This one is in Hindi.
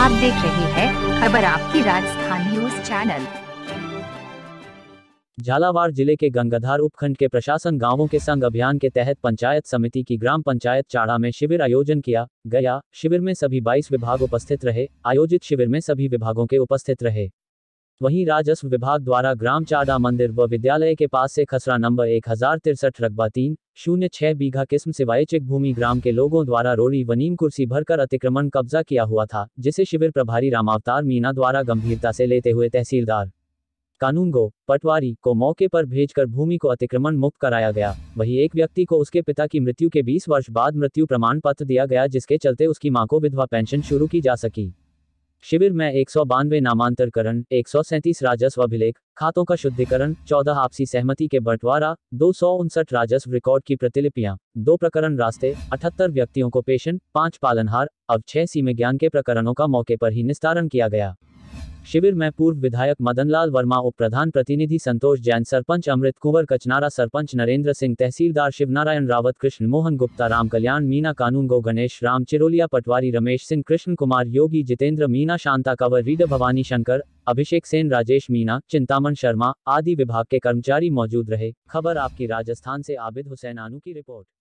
आप देख रहे हैं खबर आपकी राजस्थान न्यूज चैनल झालावाड़ जिले के गंगाधार उपखंड के प्रशासन गांवों के संग अभियान के तहत पंचायत समिति की ग्राम पंचायत चाड़ा में शिविर आयोजन किया गया शिविर में सभी 22 विभाग उपस्थित रहे आयोजित शिविर में सभी विभागों के उपस्थित रहे वहीं राजस्व विभाग द्वारा ग्राम चारदा मंदिर व विद्यालय के पास से खसरा नंबर एक हजार तिरसठ रकबा तीन शून्य छह बीघा किस्म वायचिक भूमि ग्राम के लोगों द्वारा रोड़ी व नीम कुर्सी भरकर अतिक्रमण कब्जा किया हुआ था जिसे शिविर प्रभारी रामावतार मीना द्वारा गंभीरता से लेते हुए तहसीलदार कानून गो पटवारी को मौके पर भेजकर भूमि को अतिक्रमण मुक्त कराया गया वही एक व्यक्ति को उसके पिता की मृत्यु के 20 वर्ष बाद मृत्यु प्रमाण पत्र दिया गया जिसके चलते उसकी मां को विधवा पेंशन शुरू की जा सकी शिविर में एक सौ बानवे नामांतरकरण एक सौ सैंतीस राजस्व अभिलेख खातों का शुद्धिकरण चौदह आपसी सहमति के बंटवारा दो सौ उनसठ राजस्व रिकॉर्ड की प्रतिलिपियां दो प्रकरण रास्ते अठहत्तर व्यक्तियों को पेशन पांच पालनहार अब छह सीमे ज्ञान के प्रकरणों का मौके पर ही निस्तारण किया गया शिविर में पूर्व विधायक मदनलाल वर्मा उप प्रधान प्रतिनिधि संतोष जैन सरपंच अमृत कुंवर कचनारा सरपंच नरेंद्र सिंह तहसीलदार शिवनारायण रावत कृष्ण मोहन गुप्ता राम कल्याण मीना गो गणेश राम चिरोलिया पटवारी रमेश सिंह कृष्ण कुमार योगी जितेंद्र मीना शांता कंवर रीड भवानी शंकर अभिषेक सेन राजेश मीना चिंतामन शर्मा आदि विभाग के कर्मचारी मौजूद रहे खबर आपकी राजस्थान से आबिद हुसैन आनू की रिपोर्ट